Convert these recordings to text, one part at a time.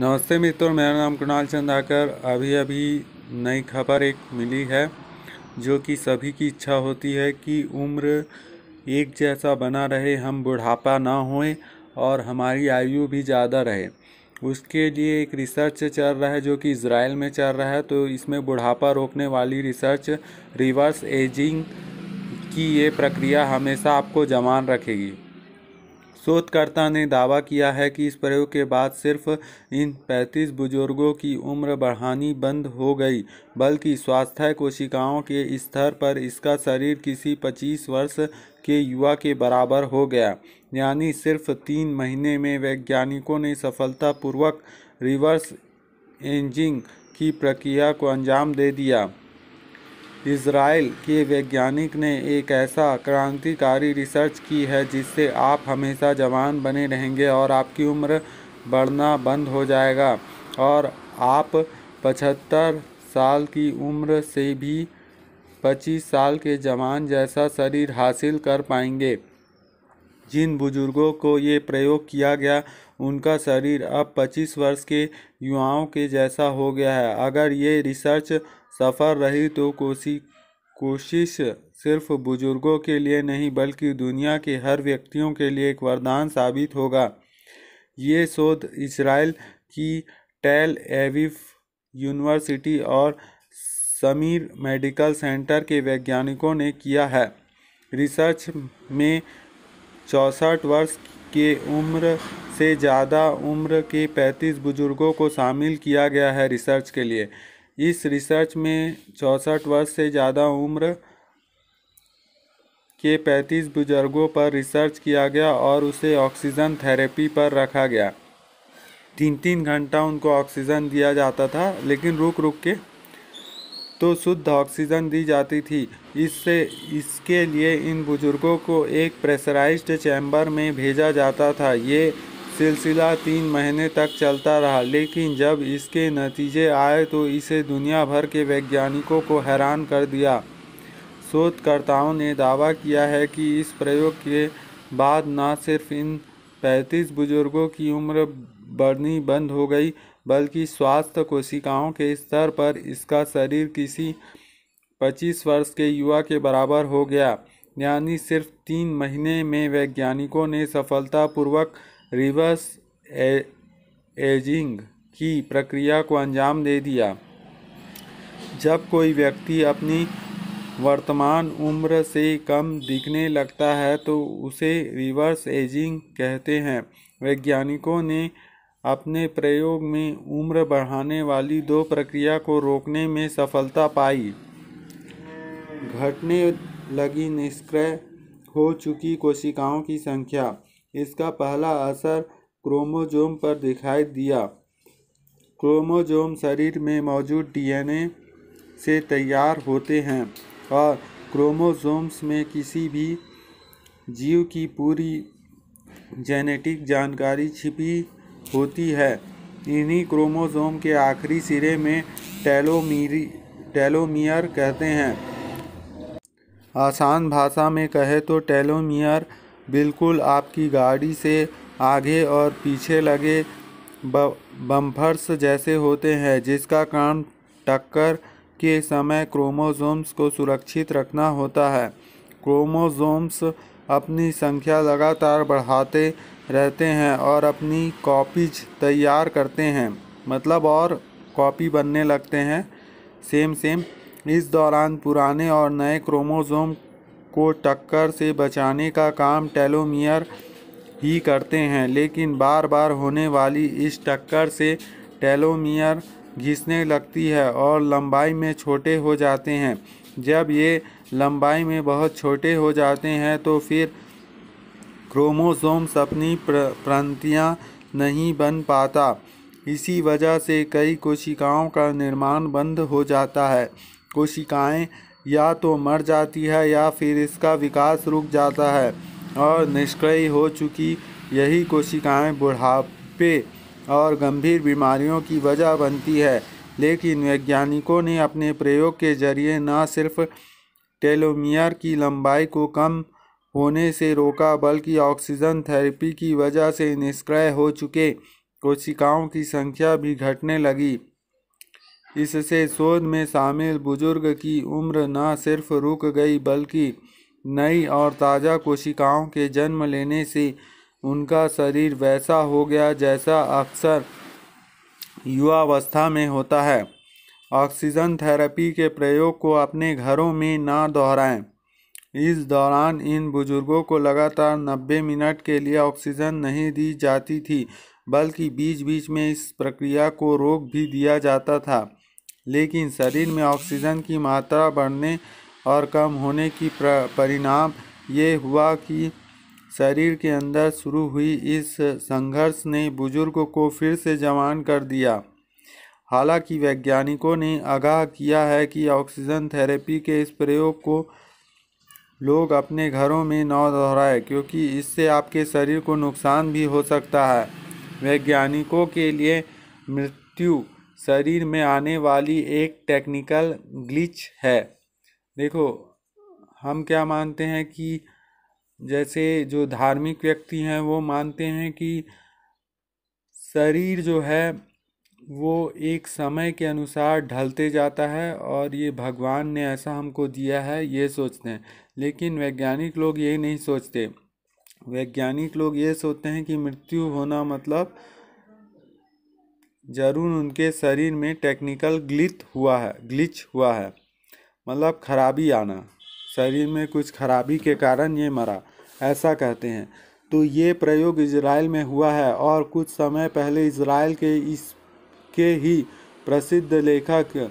नमस्ते मित्रों मेरा नाम कुणाल चंदाकर अभी अभी नई खबर एक मिली है जो कि सभी की इच्छा होती है कि उम्र एक जैसा बना रहे हम बुढ़ापा ना होए और हमारी आयु भी ज़्यादा रहे उसके लिए एक रिसर्च चल रहा है जो कि इसराइल में चल रहा है तो इसमें बुढ़ापा रोकने वाली रिसर्च रिवर्स एजिंग की ये प्रक्रिया हमेशा आपको जमान रखेगी शोधकर्ता ने दावा किया है कि इस प्रयोग के बाद सिर्फ इन 35 बुजुर्गों की उम्र बढ़ानी बंद हो गई बल्कि स्वास्थ्य कोशिकाओं के स्तर पर इसका शरीर किसी 25 वर्ष के युवा के बराबर हो गया यानी सिर्फ तीन महीने में वैज्ञानिकों ने सफलतापूर्वक रिवर्स एंजिंग की प्रक्रिया को अंजाम दे दिया इसराइल के वैज्ञानिक ने एक ऐसा क्रांतिकारी रिसर्च की है जिससे आप हमेशा जवान बने रहेंगे और आपकी उम्र बढ़ना बंद हो जाएगा और आप पचहत्तर साल की उम्र से भी पच्चीस साल के जवान जैसा शरीर हासिल कर पाएंगे जिन बुजुर्गों को ये प्रयोग किया गया उनका शरीर अब पच्चीस वर्ष के युवाओं के जैसा हो गया है अगर ये रिसर्च सफ़र रही तो कोसी कोशिश सिर्फ बुजुर्गों के लिए नहीं बल्कि दुनिया के हर व्यक्तियों के लिए एक वरदान साबित होगा ये शोध इसराइल की टेल एविफ यूनिवर्सिटी और समीर मेडिकल सेंटर के वैज्ञानिकों ने किया है रिसर्च में चौंसठ वर्ष के उम्र से ज़्यादा उम्र के 35 बुजुर्गों को शामिल किया गया है रिसर्च के लिए इस रिसर्च में चौंसठ वर्ष से ज़्यादा उम्र के पैंतीस बुजुर्गों पर रिसर्च किया गया और उसे ऑक्सीजन थेरेपी पर रखा गया तीन तीन घंटा उनको ऑक्सीजन दिया जाता था लेकिन रुक रुक के तो शुद्ध ऑक्सीजन दी जाती थी इससे इसके लिए इन बुज़ुर्गों को एक प्रेशराइज्ड चैम्बर में भेजा जाता था ये सिलसिला तीन महीने तक चलता रहा लेकिन जब इसके नतीजे आए तो इसे दुनिया भर के वैज्ञानिकों को हैरान कर दिया शोधकर्ताओं ने दावा किया है कि इस प्रयोग के बाद न सिर्फ इन 35 बुजुर्गों की उम्र बढ़नी बंद हो गई बल्कि स्वास्थ्य कोशिकाओं के स्तर पर इसका शरीर किसी 25 वर्ष के युवा के बराबर हो गया यानी सिर्फ तीन महीने में वैज्ञानिकों ने सफलतापूर्वक रिवर्स एजिंग की प्रक्रिया को अंजाम दे दिया जब कोई व्यक्ति अपनी वर्तमान उम्र से कम दिखने लगता है तो उसे रिवर्स एजिंग कहते हैं वैज्ञानिकों ने अपने प्रयोग में उम्र बढ़ाने वाली दो प्रक्रिया को रोकने में सफलता पाई घटने लगी निष्क्रिय हो चुकी कोशिकाओं की संख्या इसका पहला असर क्रोमोजोम पर दिखाई दिया क्रोमोजोम शरीर में मौजूद डीएनए से तैयार होते हैं और क्रोमोसोम्स में किसी भी जीव की पूरी जेनेटिक जानकारी छिपी होती है इन्हीं क्रोमोसोम के आखिरी सिरे में टेलोमीरी टेलोमियर कहते हैं आसान भाषा में कहे तो टेलोमियर बिल्कुल आपकी गाड़ी से आगे और पीछे लगे बम्फर्स जैसे होते हैं जिसका काम टक्कर के समय क्रोमोसोम्स को सुरक्षित रखना होता है क्रोमोसोम्स अपनी संख्या लगातार बढ़ाते रहते हैं और अपनी कॉपीज तैयार करते हैं मतलब और कॉपी बनने लगते हैं सेम सेम इस दौरान पुराने और नए क्रोमोसोम को टक्कर से बचाने का काम टेलोमियर ही करते हैं लेकिन बार बार होने वाली इस टक्कर से टेलोमियर घिसने लगती है और लंबाई में छोटे हो जाते हैं जब ये लंबाई में बहुत छोटे हो जाते हैं तो फिर क्रोमोसोम्स अपनी प्रांतियाँ नहीं बन पाता इसी वजह से कई कोशिकाओं का निर्माण बंद हो जाता है कोशिकाएं या तो मर जाती है या फिर इसका विकास रुक जाता है और निष्क्रिय हो चुकी यही कोशिकाएं बुढ़ापे और गंभीर बीमारियों की वजह बनती है लेकिन वैज्ञानिकों ने अपने प्रयोग के जरिए न सिर्फ टेलोमियर की लंबाई को कम होने से रोका बल्कि ऑक्सीजन थेरेपी की वजह से निष्क्रिय हो चुके कोशिकाओं की संख्या भी घटने लगी इससे शोध में शामिल बुजुर्ग की उम्र न सिर्फ रुक गई बल्कि नई और ताज़ा कोशिकाओं के जन्म लेने से उनका शरीर वैसा हो गया जैसा अक्सर युवावस्था में होता है ऑक्सीजन थेरेपी के प्रयोग को अपने घरों में ना दोहराएं इस दौरान इन बुजुर्गों को लगातार 90 मिनट के लिए ऑक्सीजन नहीं दी जाती थी बल्कि बीच बीच में इस प्रक्रिया को रोक भी दिया जाता था लेकिन शरीर में ऑक्सीजन की मात्रा बढ़ने और कम होने की परिणाम ये हुआ कि शरीर के अंदर शुरू हुई इस संघर्ष ने बुजुर्ग को फिर से जवान कर दिया हालांकि वैज्ञानिकों ने आगाह किया है कि ऑक्सीजन थेरेपी के इस प्रयोग को लोग अपने घरों में न दोहराएं क्योंकि इससे आपके शरीर को नुकसान भी हो सकता है वैज्ञानिकों के लिए मृत्यु शरीर में आने वाली एक टेक्निकल ग्लिच है देखो हम क्या मानते हैं कि जैसे जो धार्मिक व्यक्ति हैं वो मानते हैं कि शरीर जो है वो एक समय के अनुसार ढलते जाता है और ये भगवान ने ऐसा हमको दिया है ये सोचते हैं लेकिन वैज्ञानिक लोग ये नहीं सोचते वैज्ञानिक लोग ये सोचते हैं कि मृत्यु होना मतलब ज़रूर उनके शरीर में टेक्निकल ग्लित हुआ है ग्लिच हुआ है मतलब खराबी आना शरीर में कुछ खराबी के कारण ये मरा ऐसा कहते हैं तो ये प्रयोग इसराइल में हुआ है और कुछ समय पहले इसराइल के इस के ही प्रसिद्ध लेखक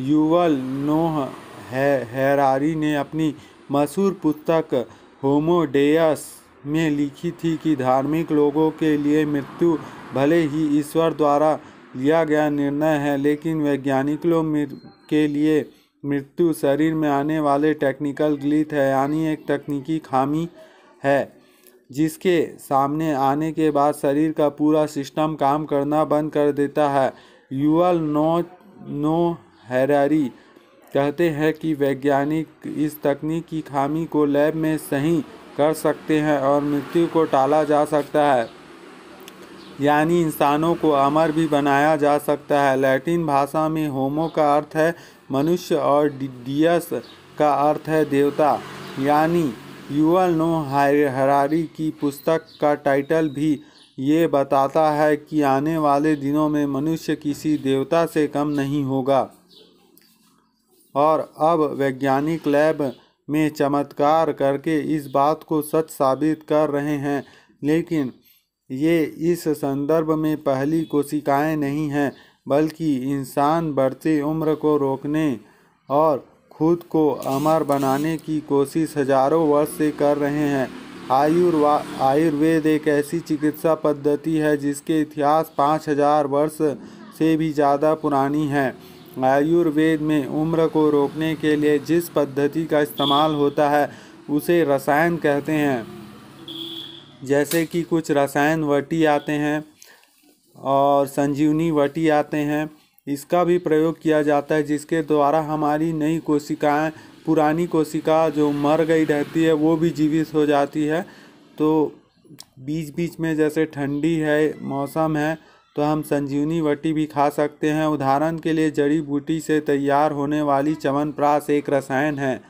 यूवल नोह है, हैरारी ने अपनी मशहूर पुस्तक होमोडेयस में लिखी थी कि धार्मिक लोगों के लिए मृत्यु भले ही ईश्वर द्वारा लिया गया निर्णय है लेकिन वैज्ञानिकों के लिए मृत्यु शरीर में आने वाले टेक्निकल ग्लिथ है यानी एक तकनीकी खामी है जिसके सामने आने के बाद शरीर का पूरा सिस्टम काम करना बंद कर देता है यूअल नो नो हैरारी कहते हैं कि वैज्ञानिक इस तकनीक की खामी को लैब में सही कर सकते हैं और मृत्यु को टाला जा सकता है यानी इंसानों को अमर भी बनाया जा सकता है लैटिन भाषा में होमो का अर्थ है मनुष्य और डियस का अर्थ है देवता यानी यूअल नो हरारी की पुस्तक का टाइटल भी ये बताता है कि आने वाले दिनों में मनुष्य किसी देवता से कम नहीं होगा और अब वैज्ञानिक लैब में चमत्कार करके इस बात को सच साबित कर रहे हैं लेकिन ये इस संदर्भ में पहली कोशिकाएं नहीं हैं बल्कि इंसान बढ़ती उम्र को रोकने और खुद को अमर बनाने की कोशिश हजारों वर्ष से कर रहे हैं आयुर्वा आयुर्वेद एक ऐसी चिकित्सा पद्धति है जिसके इतिहास पाँच हजार वर्ष से भी ज़्यादा पुरानी है आयुर्वेद में उम्र को रोकने के लिए जिस पद्धति का इस्तेमाल होता है उसे रसायन कहते हैं जैसे कि कुछ रसायन वटी आते हैं और संजीवनी वटी आते हैं इसका भी प्रयोग किया जाता है जिसके द्वारा हमारी नई कोशिकाएं पुरानी कोशिका जो मर गई रहती है वो भी जीवित हो जाती है तो बीच बीच में जैसे ठंडी है मौसम है तो हम संजीवनी वटी भी खा सकते हैं उदाहरण के लिए जड़ी बूटी से तैयार होने वाली चवनप्राश एक रसायन है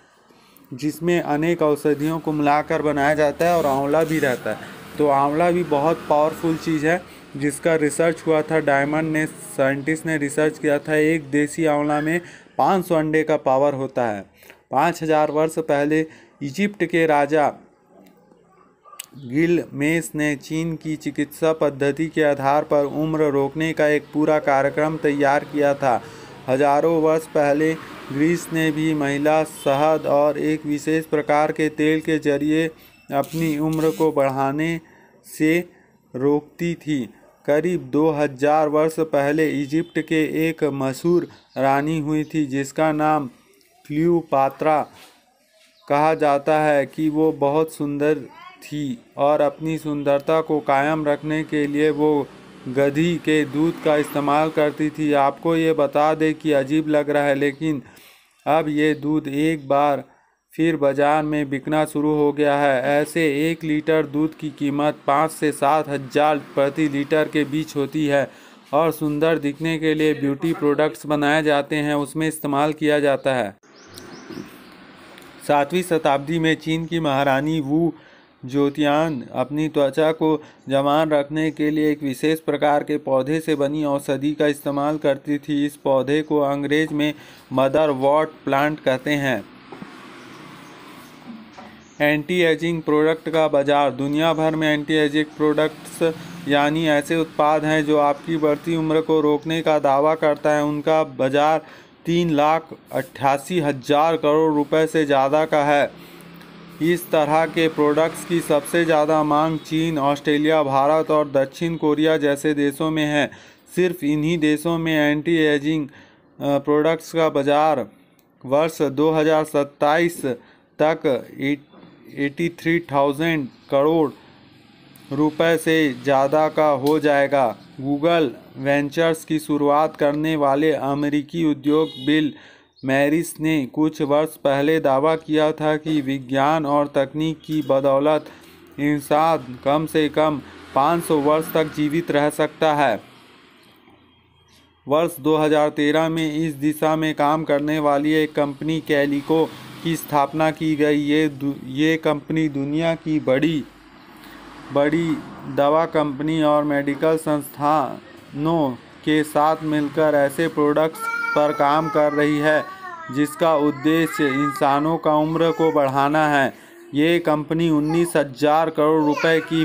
जिसमें अनेक औषधियों को मिलाकर बनाया जाता है और आंवला भी रहता है तो आंवला भी बहुत पावरफुल चीज़ है जिसका रिसर्च हुआ था डायमंड ने साइंटिस्ट ने रिसर्च किया था एक देसी आंवला में पाँच सौ अंडे का पावर होता है पाँच हजार वर्ष पहले इजिप्ट के राजा गिल मेस ने चीन की चिकित्सा पद्धति के आधार पर उम्र रोकने का एक पूरा कार्यक्रम तैयार किया था हजारों वर्ष पहले ग्रीस ने भी महिला शहद और एक विशेष प्रकार के तेल के जरिए अपनी उम्र को बढ़ाने से रोकती थी करीब 2000 वर्ष पहले इजिप्ट के एक मशहूर रानी हुई थी जिसका नाम क्लियोपात्रा कहा जाता है कि वो बहुत सुंदर थी और अपनी सुंदरता को कायम रखने के लिए वो गधी के दूध का इस्तेमाल करती थी आपको ये बता दें कि अजीब लग रहा है लेकिन अब ये दूध एक बार फिर बाज़ार में बिकना शुरू हो गया है ऐसे एक लीटर दूध की कीमत पाँच से सात हज़ार प्रति लीटर के बीच होती है और सुंदर दिखने के लिए ब्यूटी प्रोडक्ट्स बनाए जाते हैं उसमें इस्तेमाल किया जाता है सातवीं शताब्दी में चीन की महारानी वू ज्योतियान अपनी त्वचा को जवान रखने के लिए एक विशेष प्रकार के पौधे से बनी औषधि का इस्तेमाल करती थी इस पौधे को अंग्रेज में मदर वॉट प्लांट कहते हैं एंटी एजिंग प्रोडक्ट का बाज़ार दुनिया भर में एंटी एजिंग प्रोडक्ट्स यानी ऐसे उत्पाद हैं जो आपकी बढ़ती उम्र को रोकने का दावा करता है उनका बाज़ार तीन लाख अट्ठासी हज़ार करोड़ रुपए से ज़्यादा का है इस तरह के प्रोडक्ट्स की सबसे ज़्यादा मांग चीन ऑस्ट्रेलिया भारत और दक्षिण कोरिया जैसे देशों में है सिर्फ इन्हीं देशों में एंटी एजिंग प्रोडक्ट्स का बाज़ार वर्ष 2027 तक 83,000 करोड़ रुपए से ज़्यादा का हो जाएगा गूगल वेंचर्स की शुरुआत करने वाले अमेरिकी उद्योग बिल मैरिस ने कुछ वर्ष पहले दावा किया था कि विज्ञान और तकनीक की बदौलत इंसान कम से कम 500 वर्ष तक जीवित रह सकता है वर्ष 2013 में इस दिशा में काम करने वाली एक कंपनी कैलिको की स्थापना की गई ये ये कंपनी दुनिया की बड़ी बड़ी दवा कंपनी और मेडिकल संस्थानों के साथ मिलकर ऐसे प्रोडक्ट्स पर काम कर रही है जिसका उद्देश्य इंसानों का उम्र को बढ़ाना है ये कंपनी उन्नीस हजार करोड़ रुपए की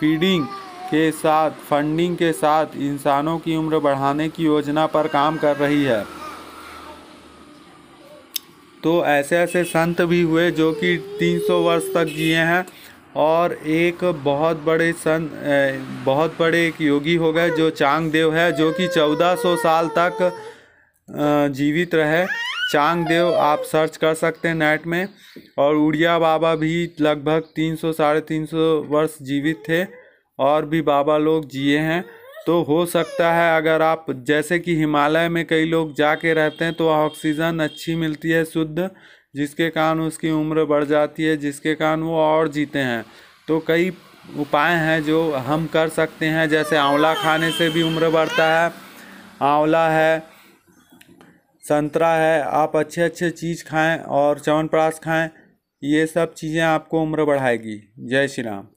फीडिंग के साथ फंडिंग के साथ इंसानों की उम्र बढ़ाने की योजना पर काम कर रही है तो ऐसे ऐसे संत भी हुए जो कि 300 वर्ष तक जिए हैं और एक बहुत बड़े संत बहुत बड़े एक योगी हो गए जो चांगदेव है जो कि 1400 साल तक जीवित रहे चांगदेव आप सर्च कर सकते हैं नेट में और उड़िया बाबा भी लगभग तीन सौ साढ़े तीन सौ वर्ष जीवित थे और भी बाबा लोग जिए हैं तो हो सकता है अगर आप जैसे कि हिमालय में कई लोग जाके रहते हैं तो ऑक्सीजन अच्छी मिलती है शुद्ध जिसके कारण उसकी उम्र बढ़ जाती है जिसके कारण वो और जीते हैं तो कई उपाय हैं जो हम कर सकते हैं जैसे आंवला खाने से भी उम्र बढ़ता है आंवला है संतरा है आप अच्छे अच्छे चीज़ खाएं और चवनप्राश खाएं ये सब चीज़ें आपको उम्र बढ़ाएगी जय श्री राम